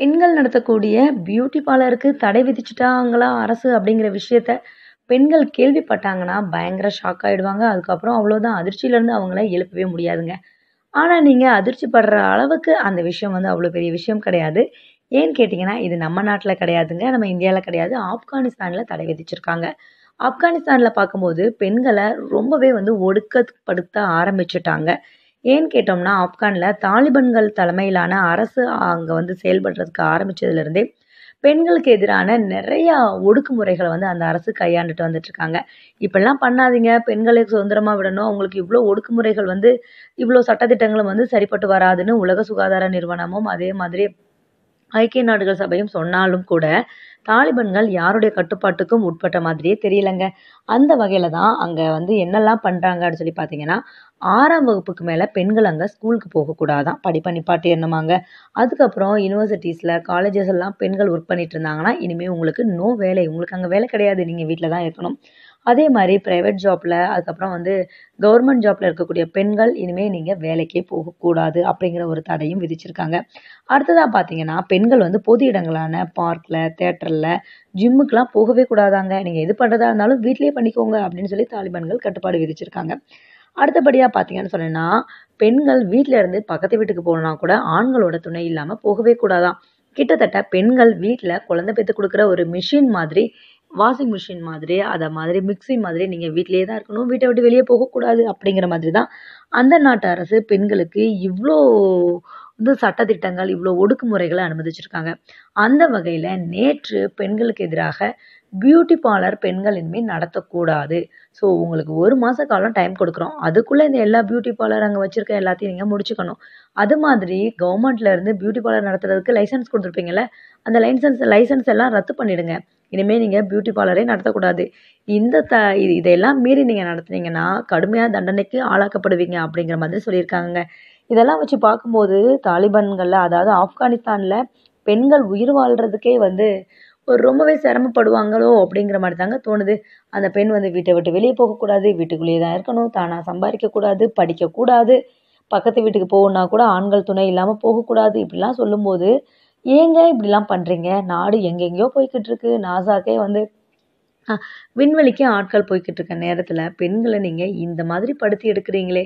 பெண்கள் நடத்தக்கூடிய பியூட்டி பார்லருக்கு தடை விதிச்சிட்டாங்களா அரசு அப்படிங்கிற விஷயத்த பெண்கள் கேள்விப்பட்டாங்கன்னா பயங்கர ஷாக் ஆகிடுவாங்க அதுக்கப்புறம் அவ்வளோதான் அதிர்ச்சியிலேருந்து அவங்கள எழுப்பவே முடியாதுங்க ஆனால் நீங்கள் அதிர்ச்சி படுற அளவுக்கு அந்த விஷயம் வந்து அவ்வளோ பெரிய விஷயம் கிடையாது ஏன்னு கேட்டிங்கன்னா இது நம்ம நாட்டில் கிடையாதுங்க நம்ம இந்தியாவில் கிடையாது ஆப்கானிஸ்தானில் தடை விதிச்சிருக்காங்க ஆப்கானிஸ்தானில் பார்க்கும்போது பெண்களை ரொம்பவே வந்து ஒடுக்கப்படுத்த ஆரம்பிச்சிட்டாங்க ஏன்னு கேட்டோம்னா ஆப்கானில் தாலிபன்கள் தலைமையிலான அரசு அங்கே வந்து செயல்படுறதுக்கு ஆரம்பித்ததுலேருந்தே பெண்களுக்கு எதிரான நிறையா ஒடுக்குமுறைகளை வந்து அந்த அரசு கையாண்டுட்டு வந்துட்டுருக்காங்க இப்படிலாம் பண்ணாதீங்க பெண்களை சுதந்திரமாக விடணும் அவங்களுக்கு இவ்வளோ ஒடுக்குமுறைகள் வந்து இவ்வளோ சட்டத்திட்டங்களும் வந்து சரிப்பட்டு வராதுன்னு உலக சுகாதார நிறுவனமும் அதே மாதிரி ஐக்கிய நாடுகள் சபையும் சொன்னாலும் கூட தாலிபன்கள் யாருடைய கட்டுப்பாட்டுக்கும் உட்பட்ட மாதிரியே தெரியலங்க அந்த வகையில் தான் அங்கே வந்து என்னெல்லாம் பண்ணுறாங்க அப்படின்னு சொல்லி பார்த்தீங்கன்னா ஆறாம் வகுப்புக்கு மேலே பெண்கள் அங்கே ஸ்கூலுக்கு போகக்கூடாதான் படிப்பை நிப்பாட்டி என்னமாங்க அதுக்கப்புறம் யூனிவர்சிட்டிஸில் காலேஜஸ் எல்லாம் பெண்கள் ஒர்க் பண்ணிட்டு இருந்தாங்கன்னா இனிமேல் உங்களுக்கு நோ வேலை உங்களுக்கு அங்கே வேலை கிடையாது நீங்கள் வீட்டில் தான் இருக்கணும் அதே மாதிரி ப்ரைவேட் ஜாப்பில் அதுக்கப்புறம் வந்து கவர்மெண்ட் ஜாப்பில் இருக்கக்கூடிய பெண்கள் இனிமேல் நீங்கள் வேலைக்கே போகக்கூடாது அப்படிங்கிற ஒரு தடையும் விதிச்சிருக்காங்க அடுத்ததாக பார்த்தீங்கன்னா பெண்கள் வந்து பொது இடங்களான பார்க்கில் தேட்டரில் காலகட்டங்களில் ஜிம்முக்கெல்லாம் போகவே கூடாதாங்க நீங்கள் எது பண்ணுறதா இருந்தாலும் வீட்டிலே பண்ணிக்கோங்க அப்படின்னு சொல்லி தாலிபான்கள் கட்டுப்பாடு விதிச்சிருக்காங்க அடுத்தபடியாக பார்த்தீங்கன்னு சொன்னேன்னா பெண்கள் வீட்டில் இருந்து பக்கத்து வீட்டுக்கு போகணுன்னா கூட ஆண்களோட துணை இல்லாமல் போகவே கூடாதான் கிட்டத்தட்ட பெண்கள் வீட்டில் குழந்தை பெற்று கொடுக்குற ஒரு மிஷின் மாதிரி வாஷிங் மிஷின் மாதிரி அதை மாதிரி மிக்சி மாதிரி நீங்கள் வீட்டிலே தான் இருக்கணும் வீட்டை விட்டு வெளியே போகக்கூடாது அப்படிங்கிற மாதிரி தான் அந்த நாட்டு அரசு பெண்களுக்கு இவ்வளோ வந்து சட்டத்திட்டங்கள் இவ்வளோ ஒடுக்குமுறைகளை அனுமதிச்சிருக்காங்க அந்த வகையில் நேற்று பெண்களுக்கு எதிராக பியூட்டி பார்லர் பெண்கள் இனிமேல் நடத்தக்கூடாது ஸோ உங்களுக்கு ஒரு மாத காலம் டைம் கொடுக்குறோம் அதுக்குள்ளே இந்த எல்லா பியூட்டி பார்லர் அங்கே வச்சுருக்க எல்லாத்தையும் நீங்கள் முடிச்சுக்கணும் அது மாதிரி கவர்மெண்ட்லேருந்து பியூட்டி பார்லர் நடத்துறதுக்கு லைசன்ஸ் கொடுத்துருப்பீங்கள்ல அந்த லைசன்ஸ் லைசன்ஸ் எல்லாம் ரத்து பண்ணிவிடுங்க இனிமேல் நீங்கள் பியூட்டி பார்லரே நடத்தக்கூடாது இந்த த இது இதையெல்லாம் மீறி நீங்கள் நடத்துனீங்கன்னா கடுமையாக தண்டனைக்கு ஆளாக்கப்படுவீங்க அப்படிங்கிற மாதிரி சொல்லியிருக்காங்க இதெல்லாம் வச்சு பார்க்கும்போது தாலிபான்களில் அதாவது ஆப்கானிஸ்தானில் பெண்கள் உயிர் வாழ்கிறதுக்கே வந்து ஒரு ரொம்பவே சிரமப்படுவாங்களோ அப்படிங்கிற மாதிரி தாங்க தோணுது அந்த பெண் வந்து வீட்டை விட்டு வெளியே போகக்கூடாது வீட்டுக்குள்ளேயே தான் இருக்கணும் தானாக சம்பாதிக்கக்கூடாது படிக்கக்கூடாது பக்கத்து வீட்டுக்கு போகணுன்னா கூட ஆண்கள் துணை இல்லாமல் போகக்கூடாது இப்படிலாம் சொல்லும்போது ஏங்க இப்படிலாம் பண்ணுறீங்க நாடு எங்கெங்கேயோ போய்கிட்டு இருக்கு நாசாக்கே வந்து விண்வெளிக்கு ஆட்கள் போய்கிட்டு இருக்க நேரத்தில் பெண்களை நீங்கள் இந்த மாதிரி படுத்தி எடுக்கிறீங்களே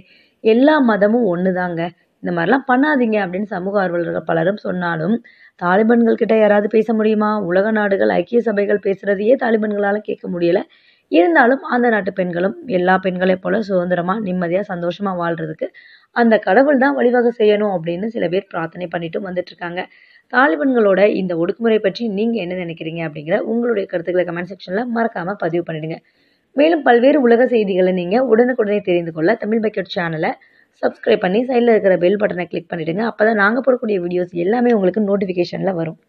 எல்லா மதமும் ஒன்று தாங்க இந்த மாதிரிலாம் பண்ணாதீங்க அப்படின்னு சமூக ஆர்வலர்கள் பலரும் சொன்னாலும் தாலிபன்கள் கிட்ட யாராவது பேச முடியுமா உலக நாடுகள் ஐக்கிய சபைகள் பேசுகிறதையே தாலிபன்களால் கேட்க முடியலை இருந்தாலும் அந்த நாட்டு பெண்களும் எல்லா பெண்களை போல சுதந்திரமாக நிம்மதியாக சந்தோஷமாக வாழ்கிறதுக்கு அந்த கடவுள் தான் வழிவகை செய்யணும் அப்படின்னு சில பேர் பிரார்த்தனை வந்துட்டு இருக்காங்க தாலிபன்களோட இந்த ஒடுக்குமுறை பற்றி நீங்கள் என்ன நினைக்கிறீங்க அப்படிங்கிற உங்களுடைய கருத்துக்களை கமெண்ட் செக்ஷனில் மறக்காமல் பதிவு பண்ணிடுங்க மேலும் பல்வேறு உலக செய்திகளை நீங்கள் உடனுக்குடனே தெரிந்து கொள்ள தமிழ் பக்கெட் சேனலை சப்ஸ்கிரைப் பண்ணி சைடில் இருக்கிற பெல் பட்டனை கிளிக் பண்ணிவிடுங்க அப்போ தான் நாங்கள் போடக்கூடிய வீடியோஸ் எல்லாமே உங்களுக்கு நோட்டிஃபிகேஷனில் வரும்